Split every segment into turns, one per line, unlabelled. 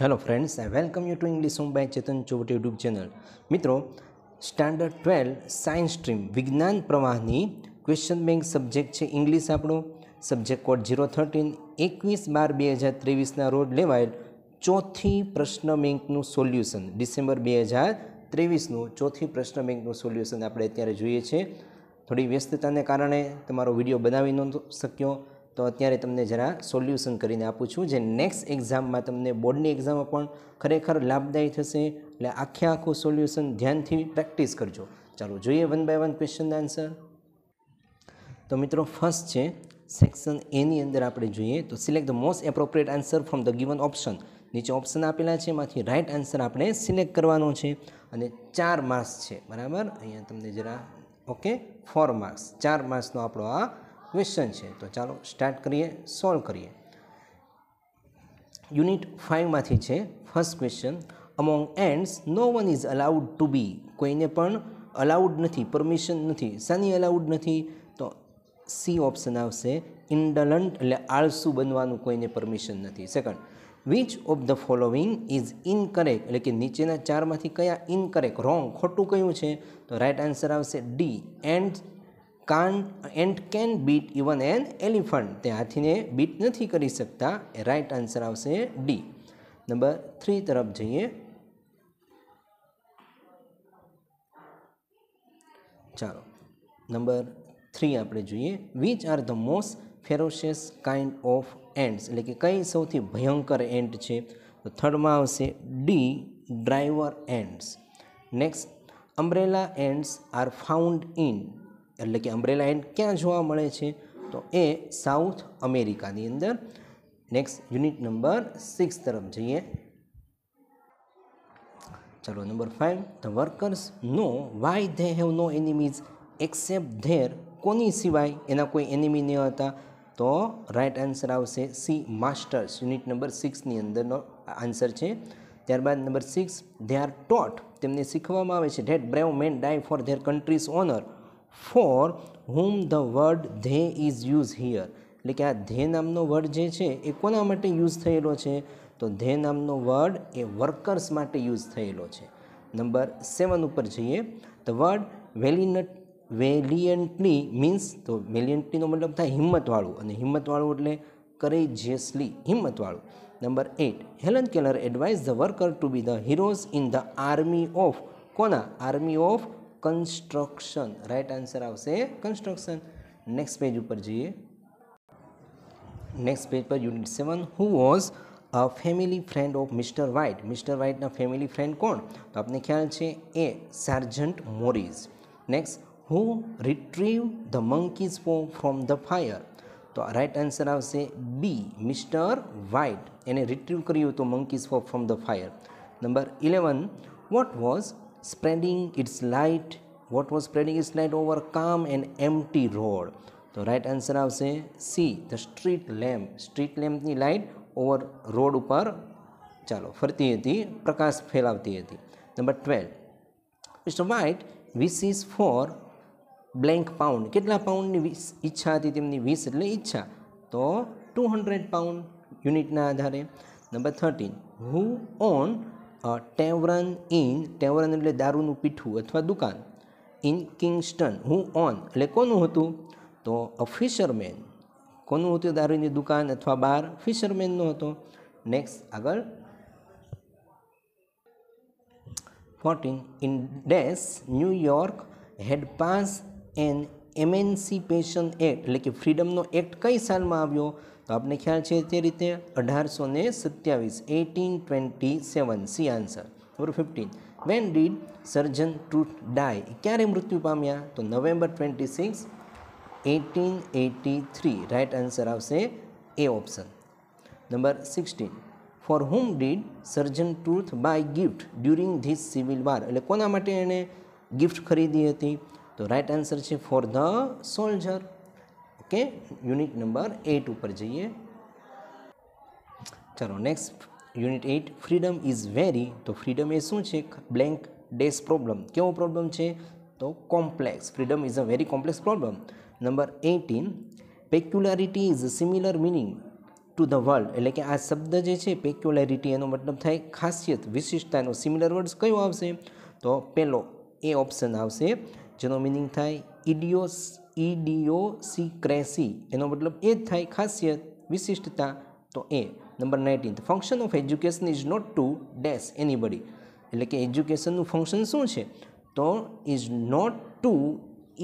Hello friends welcome you to English home by Chetan Chovat YouTube channel મિત્રો standard twelve science stream વિજ્ઞાન પ્રવાહની question bank subject છે English આપણો subject code zero thirteen એકવીસ બાર બે હજાર ત્રેવીસના રોજ લેવાયેલ ચોથી પ્રશ્ન બેંકનું સોલ્યુશન ડિસેમ્બર બે હજાર ત્રેવીસનું ચોથી પ્રશ્ન બેંકનું સોલ્યુશન આપણે અત્યારે જોઈએ છીએ થોડી વ્યસ્તતાને કારણે તમારો વિડીયો બનાવી ન શક્યો તો અત્યારે તમને જરા સોલ્યુશન કરીને આપું છું જે નેક્સ્ટ એક્ઝામમાં તમને બોર્ડની એક્ઝામમાં પણ ખરેખર લાભદાયી થશે એટલે આખે આખું સોલ્યુશન ધ્યાનથી પ્રેક્ટિસ કરજો ચાલો જોઈએ વન બાય વન ક્વેશ્ચનના આન્સર તો મિત્રો ફર્સ્ટ છે સેક્શન એની અંદર આપણે જોઈએ તો select the most appropriate answer from the given option નીચે ઓપ્શન આપેલા છે એમાંથી રાઇટ આન્સર આપણે સિલેક્ટ કરવાનો છે અને ચાર માર્ક્સ છે બરાબર અહીંયા તમને જરા ઓકે ફોર માર્ક્સ ચાર માર્ક્સનો આપણો આ ક્વેશ્ચન છે તો ચાલો સ્ટાર્ટ કરીએ સોલ્વ કરીએ યુનિટ ફાઇવમાંથી છે first question among ants no one is allowed to be કોઈને પણ અલાઉડ નથી પરમિશન નથી શાની અલાઉડ નથી તો સી ઓપ્શન આવશે ઇન્ડલન્ટ એટલે આળસુ બનવાનું કોઈને પરમિશન નથી second which of the following is incorrect એટલે કે નીચેના ચારમાંથી કયા ઇનકરેક્ટ રોંગ ખોટું કયું છે તો રાઇટ આન્સર આવશે D ant can ant can beat even an elephant તે હાથીને બીટ નથી કરી શકતા એ રાઇટ આન્સર આવશે ડી નંબર થ્રી તરફ જઈએ ચાલો નંબર થ્રી આપણે જોઈએ which are the most ferocious kind of ants એટલે કે કઈ સૌથી ભયંકર એન્ડ છે તો થર્ડમાં આવશે D driver ants next umbrella ants are found in એટલે કે અમ્બ્રેલા એન્ડ ક્યાં જોવા મળે છે તો એ સાઉથ અમેરિકાની અંદર નેક્સ્ટ યુનિટ નંબર સિક્સ તરફ જઈએ ચલો number five the workers know why they have no enemies except their કોની સિવાય એના કોઈ એનિમી ન હતા તો રાઇટ આન્સર આવશે સી માસ્ટર્સ યુનિટ નંબર સિક્સની અંદરનો આન્સર છે ત્યારબાદ number six they are taught તેમને શીખવામાં આવે છે that brave men die for their countries honour for whom the word they is use here એટલે કે આ ધે નામનો વર્ડ જે છે એ કોના માટે યુઝ થયેલો છે તો ધે નામનો વર્ડ એ વર્કર્સ માટે યુઝ થયેલો છે નંબર સેવન ઉપર જઈએ the word valiant valiantly means તો વેલિયન્ટલીનો મતલબ થાય હિંમતવાળું અને હિંમતવાળું એટલે કરેજિયસલી હિંમતવાળું number eight Helen Keller advise the worker to be the heroes in the army of કોના army of construction right answer આવશે કન્સ્ટ્રક્શન નેક્સ્ટ પેજ ઉપર જઈએ નેક્સ્ટ પેજ પર unit seven who was a family friend of mister white mister વ્હાઇટના family friend કોણ તો આપને ખ્યાલ છે એ sergeant Morris next who retrieve the monkey's paw from the fire તો રાઇટ આન્સર આવશે બી મિસ્ટર વ્હાઇટ એને રિટ્રીવ કર્યું હતું monkey's paw from the fire number eleven what was spreading its light what was spreading its light over calm and empty road તો right answer આવશે C the street lamp street લેમ્પની light over road ઉપર ચાલો ફરતી હતી પ્રકાશ ફેલાવતી હતી number twelve mister White is for blank pound કેટલા પાઉન્ડની વીસ ઈચ્છા હતી તેમની વીસ એટલે ઈચ્છા તો ટુ હંડ્રેડ પાઉન્ડ યુનિટના આધારે number thirteen who own tavern in tavern એટલે દારૂનું પીઠું અથવા દુકાન ઇન કિંગસ્ટન હું ઓન એટલે કોનું હતું તો ફિશરમેન કોનું હતું દારૂની દુકાન અથવા બાર ફિશરમેનનો હતો નેક્સ્ટ આગળ fourteen in days New York had pass an emancipation act એટલે કે ફ્રીડમનો એક્ટ કઈ સાલમાં આવ્યો તો આપને ખ્યાલ છે તે રીતે અઢારસો ને સત્યાવીસ eighteen twenty seven C answer number fifteen when did Sojourner Truth die ક્યારે મૃત્યુ પામ્યા તો November twenty six eighteen eighty three right answer આવશે A option number sixteen for whom did Sojourner Truth buy gift during this civil war એટલે કોના માટે એણે gift ખરીદી હતી તો રાઇટ આન્સર છે ફોર ધ સોલ્જર કે યુનિટ નંબર એટ ઉપર જઈએ ચાલો next unit eight freedom is very તો ફ્રીડમ એ શું છે બ્લેન્ક ડેસ પ્રોબ્લમ કેવો પ્રોબ્લેમ છે તો complex freedom is a very complex problem number eighteen peculiarity is similar meaning to the world એટલે કે આ શબ્દ જે છે પેક્યુલારિટી એનો મતલબ થાય ખાસિયત વિશિષ્ટતાનો સિમિલર વર્ડ્સ કયો આવશે તો પહેલો એ ઓપ્શન આવશે જેનો મિનિંગ થાય ઇડિયોસ ઇડિયોસિક્રેસી એનો મતલબ એ જ થાય ખાસિયત વિશિષ્ટતા તો A number nineteen function of education is not to dash anybody એટલે કે એજ્યુકેશનનું ફંક્શન શું છે તો is not to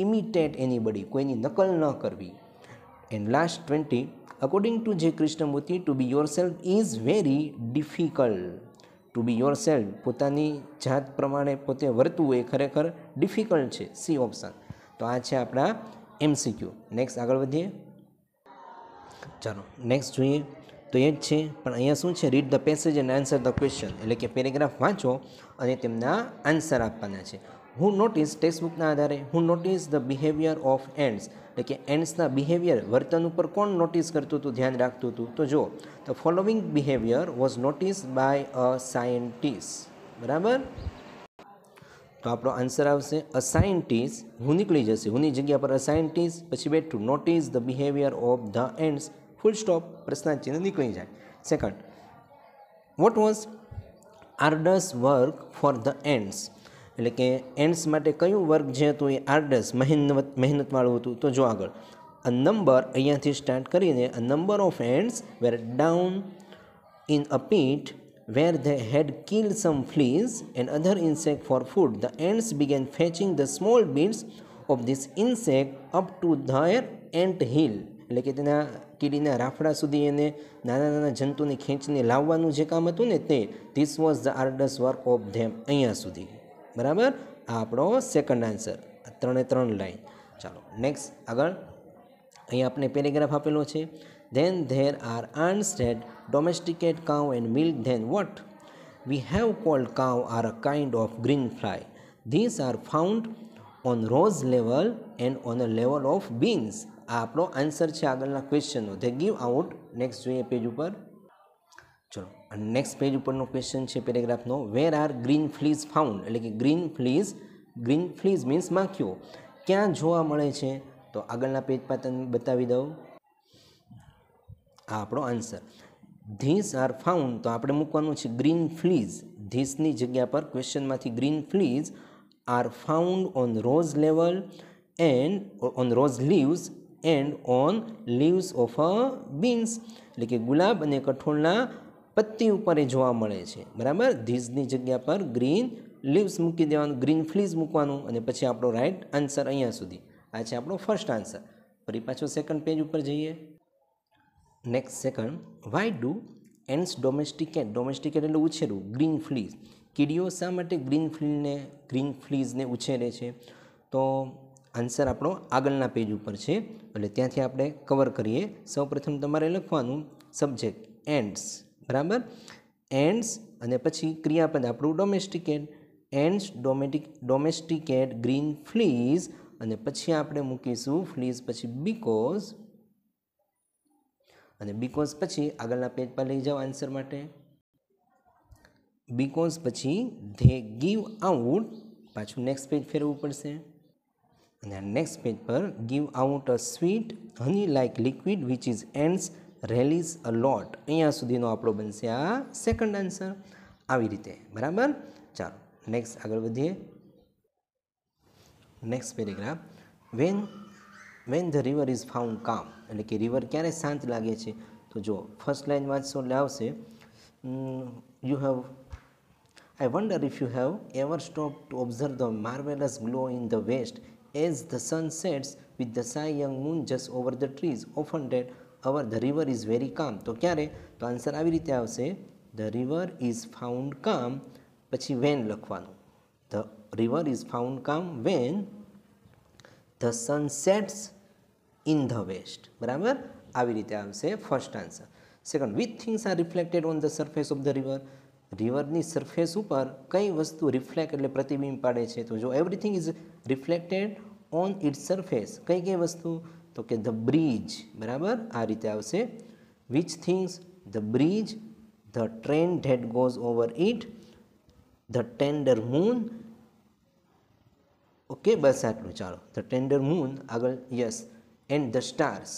imitate anybody કોઈની નકલ ન કરવી and last twenty according to J Krishnamurti to be your self is very difficult to be your self પોતાની જાત પ્રમાણે પોતે વર્તવું એ ખરેખર ડિફિકલ્ટ છે સી ઓપ્શન તો આ છે આપણા એમસીક્યુ નેક્સ્ટ આગળ વધીએ ચાલો નેક્સ્ટ જોઈએ તો એ જ છે પણ અહીંયા શું છે read the passage and answer the question એટલે કે પેરેગ્રાફ વાંચો અને તેમના આન્સર આપવાના છે હું નોટિસ ટેક્સ્ટબુકના આધારે હું notice the behaviour of ants એટલે કે એન્ડ્સના બિહેવિયર વર્તન ઉપર કોણ નોટિસ કરતું હતું ધ્યાન રાખતું હતું તો જો the following behaviour was notice by a scientist બરાબર તો આપણો આન્સર આવશે અસાઇન્ટીસ હું નીકળી જશે હુંની જગ્યા પર અસાઇન્ટીસ પછી to notice the behaviour of the ants full stop પ્રશ્નાચિહ્ન નીકળી જાય second what was hard work for the ants એટલે કે એન્ડ્સ માટે કયું વર્ક જે હતું એ આર્ડસ મહેનત મહેનતવાળું હતું તો જો આગળ અ નંબર અહીંયાથી સ્ટાર્ટ કરીને a number of ants were down in a pit where they had killed some fleas and other insects for food. The ants began fetching the small bits of this insect up to their ant hill. એટલે કે તેના કીડીના રાફડા સુધી એને નાના નાના જંતુને ખેંચીને લાવવાનું જે કામ હતું ને તે this was the hard work of them અહીંયા સુધી બરાબર આ આપણો સેકન્ડ આન્સર ત્રણે ત્રણ લાઈન ચાલો નેક્સ્ટ આગળ અહીંયા આપણે પેરેગ્રાફ આપેલો છે Then there are ants that domesticate cow and milk. Then what? We have called cow are a kind of green fly. These are found on rose level and on the level of beans. આ આપણો answer છે આગળના ક્વેશ્ચનનો they give out next જોઈએ page ઉપર ચલો અને next page ઉપરનો ક્વેશ્ચન છે પેરેગ્રાફનો where are green flies found એટલે કે green flies green flies means માખીઓ ક્યાં જોવા મળે છે તો આગળના પેજ પર તમને બતાવી દઉં આ આપણો આન્સર ધીસ આર ફાઉન્ડ તો આપણે મૂકવાનું છે ગ્રીન ફ્લીઝ ધીસની જગ્યા પર ક્વેશ્ચનમાંથી green flies are found on rose level and on rose leaves and on leaves of a beans એટલે કે ગુલાબ અને કઠોળના પત્તી ઉપર એ જોવા મળે છે બરાબર ધીઝની જગ્યા પર ગ્રીન લીવ્સ મૂકી દેવાનું ગ્રીન ફ્લીઝ મૂકવાનું અને પછી આપણો રાઇટ આન્સર અહીંયા સુધી આ છે આપણો ફર્સ્ટ આન્સર ફરી પાછો સેકન્ડ પેજ ઉપર જઈએ next second why do ants domesticate domesticate એટલે ઉછેરવું ગ્રીન ફ્લીઝ કીડીઓ શા માટે ગ્રીન ફ્લીને ગ્રીન ફ્લીઝને ઉછેરે છે તો આન્સર આપણો આગળના પેજ ઉપર છે એટલે ત્યાંથી આપણે કવર કરીએ સૌપ્રથમ તમારે લખવાનું સબ્જેક્ટ એન્ડ્સ બરાબર એન્ડ્સ અને પછી ક્રિયાપદ આપણું ડોમેસ્ટિકેટ એન્ડ્સ ડોમેટિક ડોમેસ્ટિકેટ ગ્રીન ફ્લીઝ અને પછી આપણે મૂકીશું ફ્લીઝ પછી બીકોઝ અને બીકોઝ પછી આગળના પેજ પર લઈ જાઓ આન્સર માટે બીકોઝ પછી ધે ગીવ આઉટ પાછું નેક્સ્ટ પેજ ફેરવવું પડશે અને આ નેક્સ્ટ પેજ પર give out a sweet honey like liquid which is ants release a lot અહીંયા સુધીનો આપણો બનશે આ સેકન્ડ આન્સર આવી રીતે બરાબર ચાલો નેક્સ્ટ આગળ વધીએ next paragraph when when the river is found calm એટલે કે રિવર ક્યારે શાંત લાગે છે તો જો ફર્સ્ટ લાઇન વાંચશો એટલે આવશે you have I wonder if you have ever stop to observe the marvellous glow in the west as the sun sets with the shy young moon just over the trees often that hour the river is very calm તો ક્યારે તો answer આવી રીતે આવશે the river is found કામ પછી when લખવાનું the river is found calm when the sun sets in the west બરાબર આવી રીતે આવશે first answer second with things are reflected on the surface of the river રિવરની સરફેસ ઉપર કઈ વસ્તુ રિફ્લેક્ટ એટલે પ્રતિબિંબ પાડે છે તો જો everything is reflected on it surface કઈ કઈ વસ્તુ તો કે ધ બ્રિજ બરાબર આ રીતે આવશે which things the bridge the train that goes over it the tender moon okay બસ આટલું ચાલો ધ ટેન્ડર મૂન આગળ યસ એન્ડ ધ સ્ટાર્સ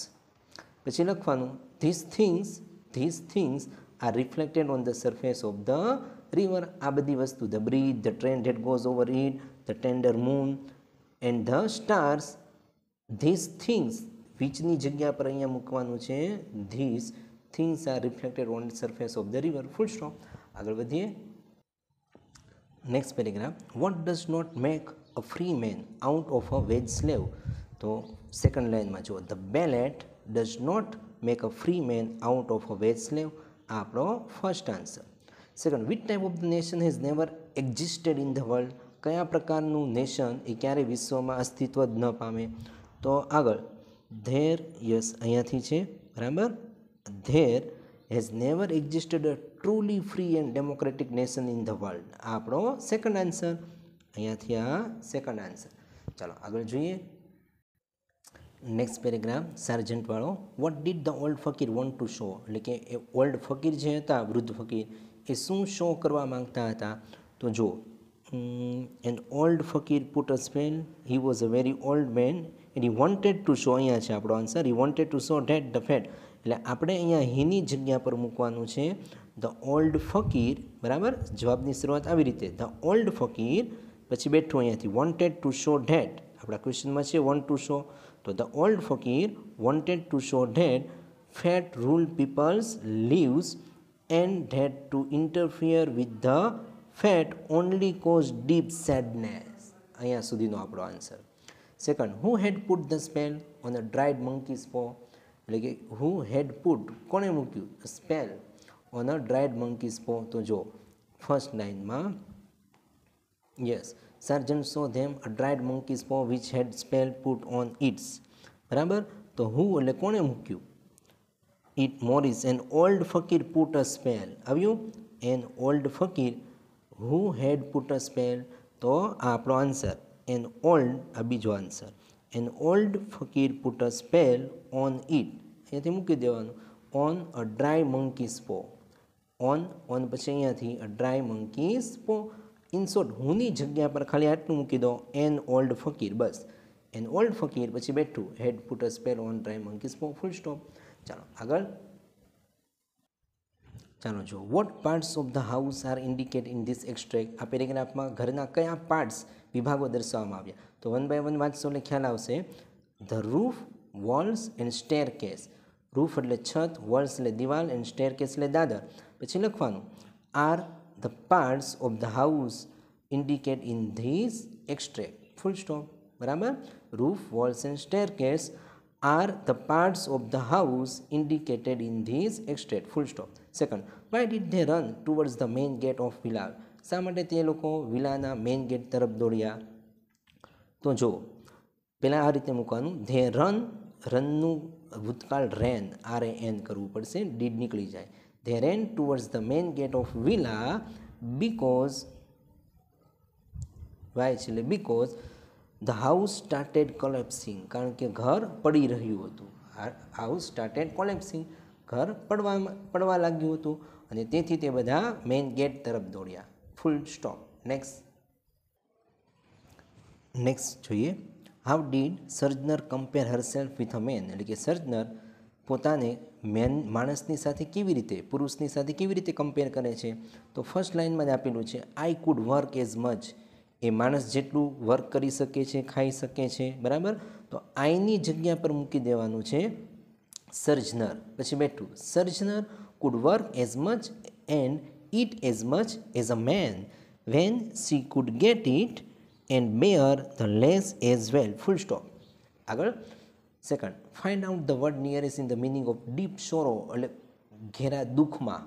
પછી લખવાનું these things these things are reflected on the surface of the river આ બધી વસ્તુ the bridge the train that goes over it the tender moon and the stars these things વીચની જગ્યા પર અહીંયા મૂકવાનું છે these things are reflected on surface of the river full stop આગળ વધીએ next paragraph what does not make a free man out of a wage slave તો second લાઇનમાં જુઓ the ballot does not make a free man out of a wage slave આ આપણો first answer second with type of the nation has never existed in the world કયા પ્રકારનું nation એ ક્યારેય વિશ્વમાં અસ્તિત્વ જ ન પામે તો આગળ ધેર યસ અહીંયાથી છે બરાબર there has never existed a truly free and democratic nation in the world આપણો સેકન્ડ આન્સર અહીંયાથી આ સેકન્ડ આન્સર ચાલો આગળ જોઈએ નેક્સ્ટ પેરેગ્રાફ સાર્જન્ટવાળો what did the old fakir want to show એટલે કે એ ઓલ્ડ ફકીર જે હતા વૃદ્ધ ફકીર એ શું શો કરવા માગતા હતા તો જો an old fakir put a spell he was a very old man and he wanted to show અહીંયા છે આપણો answer he wanted to show that the fate એટલે આપણે અહીંયા હીની જગ્યા પર મૂકવાનું છે ધ ઓલ્ડ ફકીર બરાબર જવાબની શરૂઆત આવી રીતે ધ ઓલ્ડ ફકીર પછી બેઠું અહીંયાથી વોન્ટેડ ટુ શો ડેટ આપણા ક્વેશ્ચનમાં છે વોન્ટ ટુ શો તો the old fakir wanted to show that fat rule people's lives and that to interfere with the fat only caused deep sadness અહીંયા સુધીનો આપણો answer second who had put the spell on the dried monkey's paw એટલે કે who had put કોણે મૂક્યું spell on a dried monkey's paw તો જો first લાઇનમાં yes sergeant saw them a dried monkey's paw which had spell put on its બરાબર તો હું એટલે કોણે મૂક્યું it Morris an old fakir put a spell આવ્યું an old fakir who had put a spell તો આ આપણો આન્સર એન ઓલ્ડ આ બીજો answer an old fakir put a spell on it અહીંયાથી મૂકી દેવાનું on a dry monkey's paw on on પછી અહીંયાથી a dry monkey's paw in short હુંની જગ્યા પર ખાલી આટલું મૂકી દો એન ઓલ્ડ ફકીર બસ એન ઓલ્ડ ફકીર પછી બેઠું had put spell on time monkeys full stop ચાલો આગળ ચાલો જો what parts of the house are indicate in this extract આ પેરેગ્રાફમાં ઘરના કયા પાર્ટ્સ વિભાગો દર્શાવવામાં આવ્યા તો વન બાય વન વાંચશો એટલે ખ્યાલ આવશે the roof walls and staircase roof એટલે છત વોલ્સ એટલે દિવાલ એન્ડ સ્ટેર કેસ એટલે દાદર પછી લખવાનું are the parts of the house indicate in this extract full stop બરાબર roof walls and staircase are the parts of the house indicated in this extract full stop second why did they run towards the main gate of villa શા માટે તે લોકો વિલાના main gate તરફ દોડ્યા તો જો પહેલાં આ રીતે મૂકવાનું ધે રન રનનું ભૂતકાળ રેન આર એ એન કરવું પડશે ડીડ નીકળી જાય They ran towards the main gate of villa because why actually because the house started collapsing કારણ કે ઘર પડી રહ્યું હતું house started collapsing ઘર પડવા પડવા લાગ્યું હતું અને તેથી તે બધા મેઇન ગેટ તરફ દોડ્યા ફૂલ સ્ટોપ નેક્સ્ટ નેક્સ્ટ જોઈએ હાઉ ડીડ સર્જનર compare herself with a man એટલે કે સર્જનર પોતાને મેન માણસની સાથે કેવી રીતે પુરુષની સાથે કેવી રીતે કમ્પેર કરે છે તો ફર્સ્ટ લાઇનમાં જ આપેલું છે I could work as much એ માણસ જેટલું વર્ક કરી શકે છે ખાઈ શકે છે બરાબર તો આઈની જગ્યા પર મૂકી દેવાનું છે સર્જનર પછી બેઠું સર્જનર could work as much and it as much as a man when she could get it and bear the lash as well full stop આગળ second find out the word nearest in the meaning of deep sorrow એટલે ઘેરા દુઃખમાં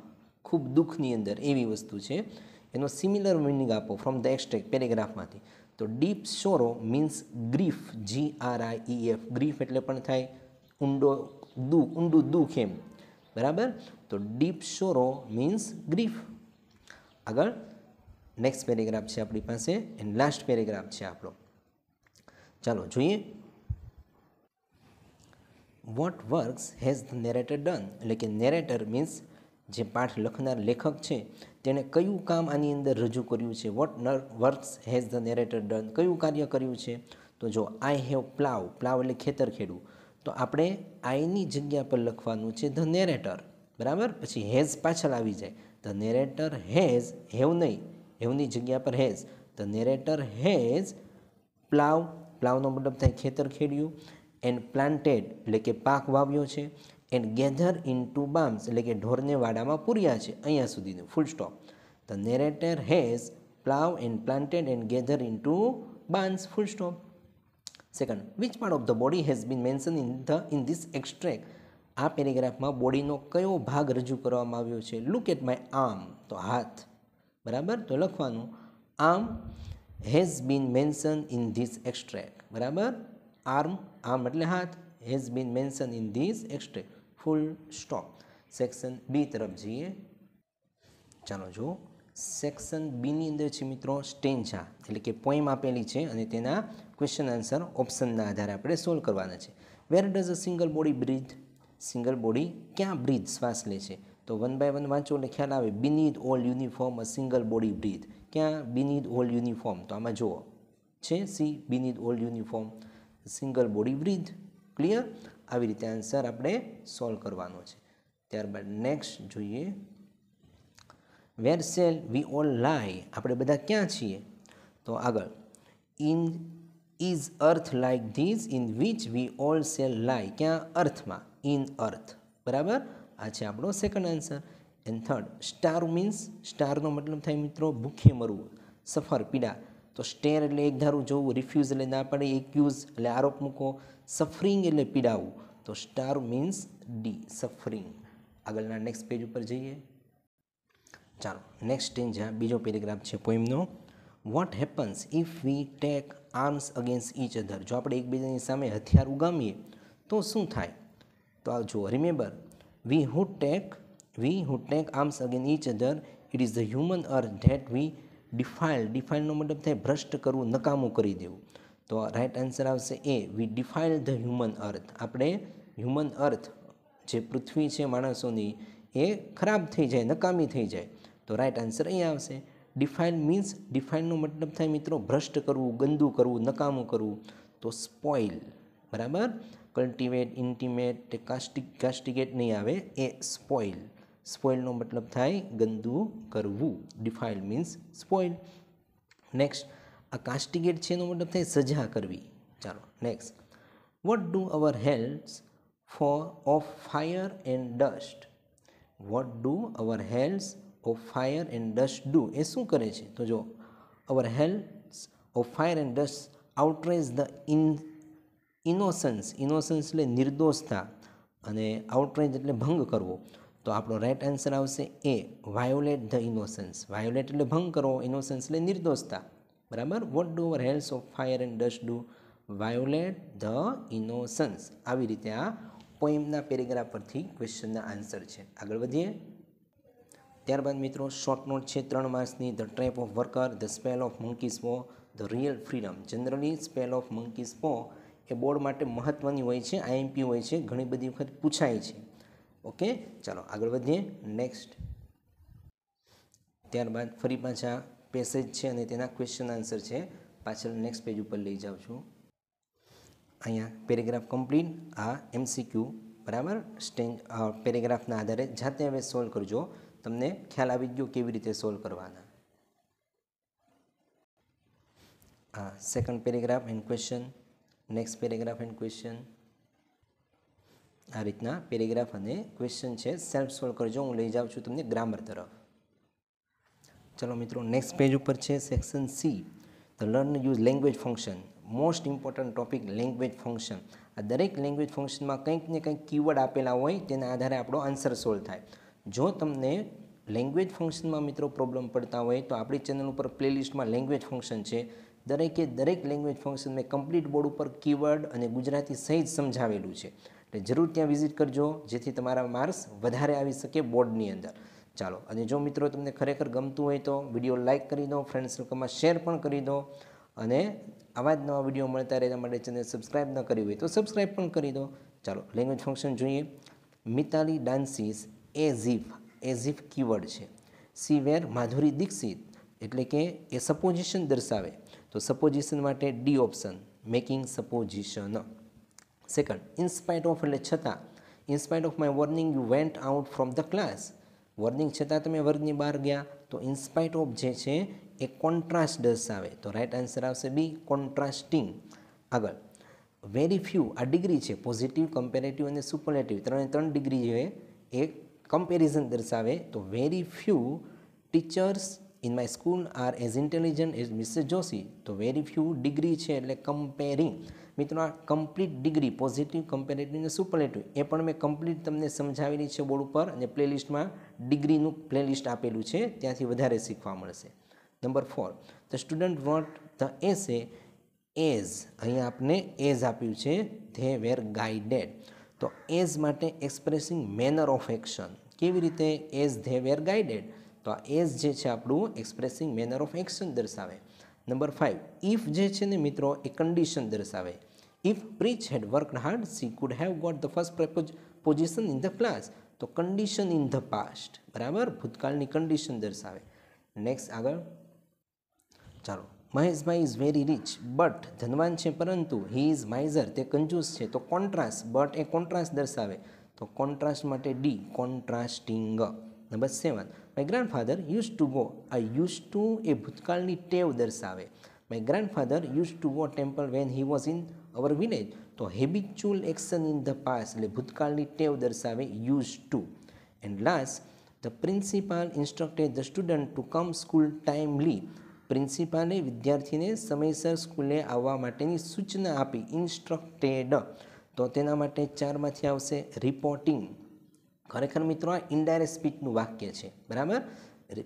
ખૂબ દુઃખની અંદર એવી વસ્તુ છે એનો સિમિલર મિનિંગ આપો ફ્રોમ ધ એક્સ્ટ્રેક પેરેગ્રાફમાંથી તો deep sorrow means grief G R I F grief એટલે પણ થાય ઊંડો દુઃખ ઊંડું દુઃખ એમ બરાબર તો ડીપ સોરો મીન્સ ગ્રીફ આગળ નેક્સ્ટ પેરેગ્રાફ છે આપણી પાસે એન્ડ લાસ્ટ પેરેગ્રાફ છે આપણો ચાલો જોઈએ what works has the narrator done એટલે કે નેરેટર મીન્સ જે પાઠ લખનાર લેખક છે તેણે કયું કામ આની અંદર રજૂ કર્યું છે વોટ નર works has the narrator done કયું કાર્ય કર્યું છે તો જો આઈ હેવ પ્લાવ પ્લાવ એટલે ખેતર ખેડવું તો આપણે આઈની જગ્યા પર લખવાનું છે ધ નેરેટર બરાબર પછી હેઝ પાછળ આવી જાય ધ નેરેટર હેઝ હેવ નહીં હેવની જગ્યા પર has the narrator has plough પ્લાવનો મતલબ થાય ખેતર ખેડ્યું એન્ડ પ્લાન્ટેડ એટલે કે પાક વાવ્યો છે and gather into barns એટલે કે ઢોરને વાડામાં પૂર્યા છે અહીંયા સુધીનું full stop the narrator has plough and planted and gather into barns full stop second which part of the body has been mention in the in this extract આ પેરેગ્રાફમાં બોડીનો કયો ભાગ રજૂ કરવામાં આવ્યો છે લુક એટ માય આર્મ તો હાથ બરાબર તો લખવાનું arm has been mention in this extract બરાબર આર્મ આર્મ એટલે હાથ has been mention in these extract full stop section B તરફ જઈએ ચાલો જુઓ સેક્શન બીની અંદર છે મિત્રો સ્ટેન્જા એટલે કે પોઈમ આપેલી છે અને તેના ક્વેશ્ચન આન્સર ઓપ્શનના આધારે આપણે સોલ્વ કરવાના છે where does a single body breathe single body ક્યાં બ્રીથ શ્વાસ લે છે તો વન બાય વન વાંચો એટલે ખ્યાલ આવે beneath all uniform a single body breathe ક્યાં બિનીધ ઓલ યુનિફોર્મ તો આમાં જુઓ છે see beneath all uniform single body breathe clear આવી રીતે આન્સર આપણે સોલ્વ કરવાનો છે ત્યારબાદ નેક્સ્ટ જોઈએ વેર સેલ વી ઓલ લાય આપણે બધા ક્યાં છીએ તો આગળ in is earth like these in which we all shall lie ક્યાં અર્થમાં ઇન અર્થ બરાબર આ છે આપણો second answer and third star means સ્ટારનો મતલબ થાય મિત્રો ભૂખે મરવું સફર પીડા તો સ્ટેર એટલે એક ધારું જોવું રિફ્યુઝ એટલે ના પડે એક્યુઝ એટલે આરોપ મૂકો સફરિંગ એટલે પીડાવું તો સ્ટાર મીન્સ ડી સફરિંગ આગળના નેક્સ્ટ પેજ ઉપર જઈએ ચાલો નેક્સ્ટ સ્ટેજ આ બીજો પેરેગ્રાફ છે પોઈમનો what happens if we take arms against each other જો આપણે એકબીજાની સામે હથિયાર ઉગામીએ તો શું થાય તો આ જુઓ remember we who take we who take arms again each other it is the human earth that we defile ડિફાઇલનો મતલબ થાય ભ્રષ્ટ કરવું નકામું કરી દેવું તો રાઇટ આન્સર આવશે એ વી ડિફાઇલ ધ હ્યુમન અર્થ આપણે હ્યુમન અર્થ જે પૃથ્વી છે માણસોની એ ખરાબ થઈ જાય નકામી થઈ જાય તો રાઇટ આન્સર અહીં આવશે ડિફાઇલ મીન્સ ડિફાઇનનો મતલબ થાય મિત્રો ભ્રષ્ટ કરવું ગંદુ કરવું નકામું કરવું તો સ્પોઇલ બરાબર કલ્ટિવેટ ઇન્ટિમેટ કાસ્ટિક કાસ્ટિગેટ નહીં આવે એ સ્પોઇલ સ્પોઇલનો મતલબ થાય ગંદુ કરવું ડિફાઇલ મીન્સ સ્પોઇલ નેક્સ્ટ આ કાસ્ટિગેટ છે એનો મતલબ થાય સજા કરવી ચાલો next what do our hells for of fire and dust what do our hells of fire and dust do એ શું કરે છે તો જો our hells of fire and dust outrage the in innocence innocence એટલે નિર્દોષતા અને આઉટરેજ એટલે ભંગ કરવો તો આપણો રાઇટ આન્સર આવશે એ વાયોલેટ ધ ઇનોસન્સ વાયોલેટ એટલે ભંગ કરો ઇનોસન્સ એટલે નિર્દોષતા બરાબર what do our hells of fire and dust do violate the innocence આવી રીતે આ પોઈમના પેરેગ્રાફ પરથી ક્વેશ્ચનના આન્સર છે આગળ વધીએ ત્યારબાદ મિત્રો શોર્ટ નોટ છે ત્રણ માસની the trap of worker the spell of monkeys paw the real freedom generally spell of monkeys paw એ બોર્ડ માટે મહત્ત્વની હોય છે આઈએમપી હોય છે ઘણી બધી વખત પૂછાય છે ઓકે ચાલો આગળ વધીએ નેક્સ્ટ ત્યારબાદ ફરી પાછા પેસેજ છે અને તેના ક્વેશ્ચન આન્સર છે પાછળ નેક્સ્ટ પેજ ઉપર લઈ જાઉં છું અહીંયા પેરેગ્રાફ કમ્પ્લીટ આ એમસીક્યુ બરાબર સ્ટેન્જ પેરેગ્રાફના આધારે જાતે હવે સોલ્વ કરજો તમને ખ્યાલ આવી ગયો કેવી રીતે સોલ્વ કરવાના આ second paragraph and question next paragraph and question આ રીતના પેરેગ્રાફ અને ક્વેશ્ચન છે સેલ્ફ સોલ્વ કરજો હું લઈ જાઉં છું તમને ગ્રામર તરફ ચલો મિત્રો નેક્સ્ટ પેજ ઉપર છે section C the learn use language function most important topic language function આ દરેક લેંગ્વેજ ફંક્શનમાં કંઈક ને કંઈક કીવર્ડ આપેલા હોય તેના આધારે આપણો આન્સર સોલ્વ થાય જો તમને લેંગ્વેજ ફંક્શનમાં મિત્રો પ્રોબ્લેમ પડતા હોય તો આપણી ચેનલ ઉપર પ્લેલિસ્ટમાં લેંગ્વેજ ફંક્શન છે દરેકે દરેક લેંગ્વેજ ફંક્શન મેં કમ્પ્લીટ બોર્ડ ઉપર કીવર્ડ અને ગુજરાતી સહિત સમજાવેલું છે એટલે જરૂર ત્યાં વિઝિટ કરજો જેથી તમારા માર્ક્સ વધારે આવી શકે બોર્ડની અંદર ચાલો અને જો મિત્રો તમને ખરેખર ગમતું હોય તો વિડીયો લાઇક કરી દો ફ્રેન્ડ સર્કલમાં શેર પણ કરી દો અને આવા જ નવા વિડીયો મળતા રહે માટે ચેનલ સબસ્ક્રાઈબ ન કરી હોય તો સબસ્ક્રાઈબ પણ કરી દો ચાલો લેંગ્વેજ ફંક્શન જોઈએ Mitali dances as if keyword છે સી વેર માધુરી દીક્ષિત એટલે કે એ સપોઝિશન દર્શાવે તો સપોઝિશન માટે D option making supposition second in spite of એટલે છતાં in spite of my warning you went out from the class warning છતાં તમે વર્ગની બહાર ગયા તો ઇન્સ્પાઇટ ઓફ જે છે એ કોન્ટ્રાસ્ટ દર્શાવે તો રાઇટ આન્સર આવશે બી કોન્ટ્રાસ્ટિંગ આગળ વેરી ફ્યુ આ ડિગ્રી છે પોઝિટિવ કમ્પેરેટિવ અને સુપરલેટિવ ત્રણે ત્રણ ડિગ્રી જોઈએ એ કમ્પેરિઝન દર્શાવે તો very few teachers in my school are as intelligent as mister Joshi તો વેરી ફ્યુ ડિગ્રી છે એટલે કમ્પેરિંગ મિત્રો આ કમ્પ્લીટ ડિગ્રી પોઝિટિવ કમ્પેરેટિવ અને સુપરલેટિવ એ પણ મેં કમ્પ્લીટ તમને સમજાવેલી છે બોર્ડ ઉપર અને પ્લેલિસ્ટમાં ડિગ્રીનું પ્લેલિસ્ટ આપેલું છે ત્યાંથી વધારે શીખવા મળશે number four the student what the essay as અહીંયા આપને એઝ આપ્યું છે ધે વેર ગાઈડેડ તો એઝ માટે એક્સપ્રેસિંગ મેનર ઓફ એક્શન કેવી રીતે એઝ ધે વેર ગાઈડેડ તો આ એઝ જે છે આપણું એક્સપ્રેસિંગ મેનર ઓફ એક્શન દર્શાવે નંબર ફાઇવ ઇફ જે છે ને મિત્રો એ કન્ડિશન દર્શાવે If Preach had worked hard, she could have got the first position in the class. તો કન્ડિશન ઇન ધ પાસ્ટ બરાબર ભૂતકાળની કન્ડિશન દર્શાવે નેક્સ્ટ આગળ ચાલો મહેશભાઈ ઇઝ વેરી રિચ બટ ધનવાન છે પરંતુ હી ઇઝ માઇઝર તે કંજૂસ છે તો કોન્ટ્રાસ્ટ બટ એ કોન્ટ્રાસ્ટ દર્શાવે તો કોન્ટ્રાસ્ટ માટે D contrasting number seven my grandfather use to go આ યુઝ ટુ એ ભૂતકાળની ટેવ દર્શાવે My grandfather used to go temple when he was in our village. તો habitual action in the past એટલે ભૂતકાળની ટેવ દર્શાવે used to. And last, the principal instructed the student to come school timely. પ્રિન્સિપાલે વિદ્યાર્થીને સમયસર સ્કૂલે આવવા માટેની સૂચના આપી ઇન્સ્ટ્રક્ટેડ તો તેના માટે ચારમાંથી આવશે રિપોર્ટિંગ ખરેખર મિત્રો આ ઇન્ડાયરેક્ટ સ્પીચનું વાક્ય છે બરાબર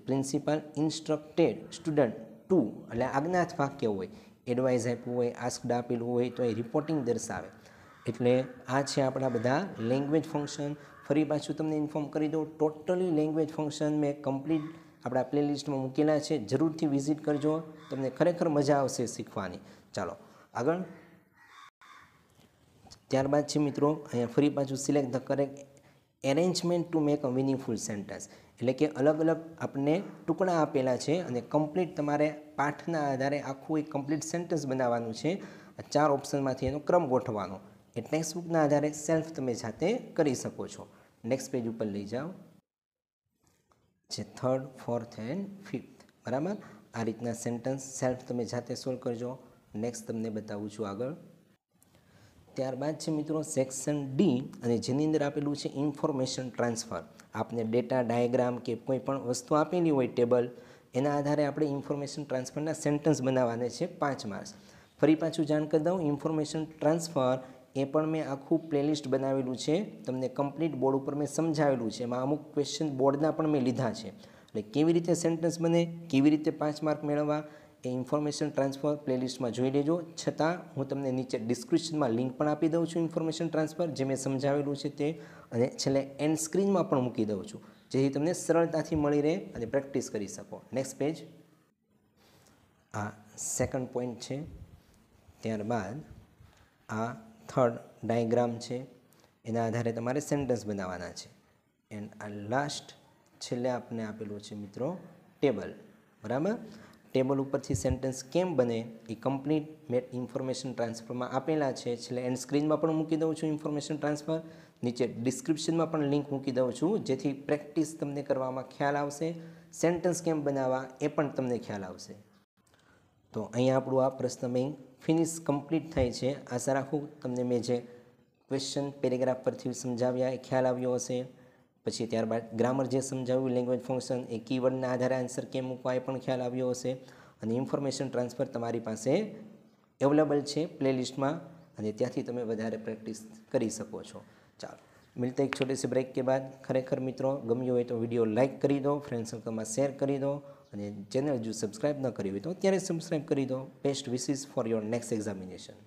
પ્રિન્સિપાલ ઇન્સ્ટ્રક્ટેડ સ્ટુડન્ટ ટુ એટલે આજ્ઞાત વાક્ય હોય એડવાઇસ આપ્યું હોય આસ્કડ આપેલું હોય તો એ રિપોર્ટિંગ દર્શાવે એટલે આ છે આપણા બધા લેંગ્વેજ ફંક્શન ફરી પાછું તમને ઇન્ફોર્મ કરી દઉં ટોટલી લેંગ્વેજ ફંક્શન મેં કમ્પ્લીટ આપણા પ્લેલિસ્ટમાં મૂકેલા છે જરૂરથી વિઝિટ કરજો તમને ખરેખર મજા આવશે શીખવાની ચાલો આગળ ત્યારબાદ છે મિત્રો અહીંયા ફરી પાછું select the correct arrangement to make a meaningful sentence એટલે કે અલગ અલગ આપણને ટુકડા આપેલા છે અને કમ્પ્લીટ તમારે પાઠના આધારે આખું એક કમ્પ્લીટ સેન્ટેન્સ બનાવવાનું છે આ ચાર ઓપ્શનમાંથી એનો ક્રમ ગોઠવાનો એ ટેક્સ્ટબુકના આધારે સેલ્ફ તમે જાતે કરી શકો છો નેક્સ્ટ પેજ ઉપર લઈ જાઓ જે થર્ડ ફોર્થ એન્ડ ફિફ્થ બરાબર આ રીતના સેન્ટન્સ સેલ્ફ તમે જાતે સોલ્વ કરજો નેક્સ્ટ તમને બતાવું છું આગળ ત્યારબાદ છે મિત્રો સેક્શન ડી અને જેની અંદર આપેલું છે ઇન્ફોર્મેશન ટ્રાન્સફર આપને ડેટા ડાયાગ્રામ કે કોઈ પણ વસ્તુ આપેલી હોય ટેબલ એના આધારે આપણે ઇન્ફોર્મેશન ટ્રાન્સફરના સેન્ટન્સ બનાવવાના છે પાંચ માર્ક્સ ફરી પાછું જાણ કરી દઉં ઇન્ફોર્મેશન ટ્રાન્સફર એ પણ મેં આખું પ્લેલિસ્ટ બનાવેલું છે તમને કમ્પ્લીટ બોર્ડ ઉપર મેં સમજાવેલું છે એમાં અમુક ક્વેશ્ચન બોર્ડના પણ મેં લીધા છે એટલે કેવી રીતે સેન્ટન્સ બને કેવી રીતે પાંચ માર્ક મેળવવા એ ઇન્ફોર્મેશન ટ્રાન્સફર પ્લેલિસ્ટમાં જોઈ લેજો છતાં હું તમને નીચે ડિસ્ક્રિપ્શનમાં લિંક પણ આપી દઉં છું ઇન્ફોર્મેશન ટ્રાન્સફર જે મેં સમજાવેલું છે તે અને છેલ્લે એન્ડ સ્ક્રીનમાં પણ મૂકી દઉં છું જેથી તમને સરળતાથી મળી રહે અને પ્રેક્ટિસ કરી શકો નેક્સ્ટ પેજ આ સેકન્ડ પોઈન્ટ છે ત્યારબાદ આ થર્ડ ડાયગ્રામ છે એના આધારે તમારે સેન્ટેન્સ બનાવવાના છે એન્ડ આ લાસ્ટ છેલ્લે આપને આપેલું છે મિત્રો ટેબલ બરાબર ટેબલ ઉપરથી સેન્ટેન્સ કેમ બને એ કમ્પ્લીટ મેં ઇન્ફોર્મેશન ટ્રાન્સફરમાં આપેલા છે એટલે એન્ડ સ્ક્રીનમાં પણ મૂકી દઉં છું ઇન્ફોર્મેશન ટ્રાન્સફર નીચે ડિસ્ક્રિપ્શનમાં પણ લિંક મૂકી દઉં છું જેથી પ્રેક્ટિસ તમને કરવામાં ખ્યાલ આવશે સેન્ટેન્સ કેમ બનાવવા એ પણ તમને ખ્યાલ આવશે તો અહીંયા આપણું આ પ્રશ્ન બેંક ફિનિશ કમ્પ્લીટ થાય છે આશા રાખું તમને મેં જે ક્વેશ્ચન પેરેગ્રાફ પરથી સમજાવ્યા એ ખ્યાલ આવ્યો હશે પછી ત્યારબાદ ગ્રામર જે સમજાવ્યું લેંગ્વેજ ફંક્શન એ કીવર્ડના આધારે આન્સર કેમ મૂકવા એ પણ ખ્યાલ આવ્યો હશે અને ઇન્ફોર્મેશન ટ્રાન્સફર તમારી પાસે અવેલેબલ છે પ્લેલિસ્ટમાં અને ત્યાંથી તમે વધારે પ્રેક્ટિસ કરી શકો છો ચાલો મિલતે એક છોટી સી બ્રેક કે બાદ ખરેખર મિત્રો ગમ્યું હોય તો વિડીયો લાઇક કરી દો ફ્રેન્ડ સર્કલમાં શેર કરી દો અને ચેનલ જો સબસ્ક્રાઇબ ન કરી હોય તો ત્યારે સબસ્ક્રાઇબ કરી દો best wishes for your next examination